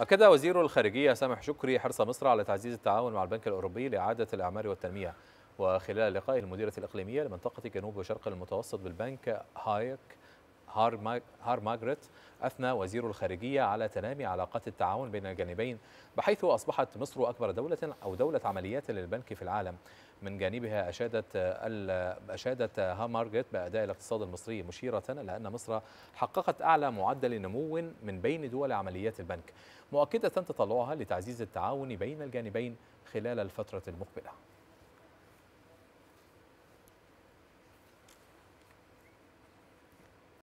أكد وزير الخارجية سامح شكري حرص مصر على تعزيز التعاون مع البنك الأوروبي لإعادة الأعمار والتنمية وخلال لقاء المديرة الإقليمية لمنطقة جنوب وشرق المتوسط بالبنك هايك هار ماغريت أثنى وزير الخارجية على تنامي علاقات التعاون بين الجانبين بحيث أصبحت مصر أكبر دولة أو دولة عمليات للبنك في العالم من جانبها أشادت أشادت هامارجت بأداء الاقتصاد المصري مشيرة إلى أن مصر حققت أعلى معدل نمو من بين دول عمليات البنك مؤكدة تطلعها لتعزيز التعاون بين الجانبين خلال الفترة المقبلة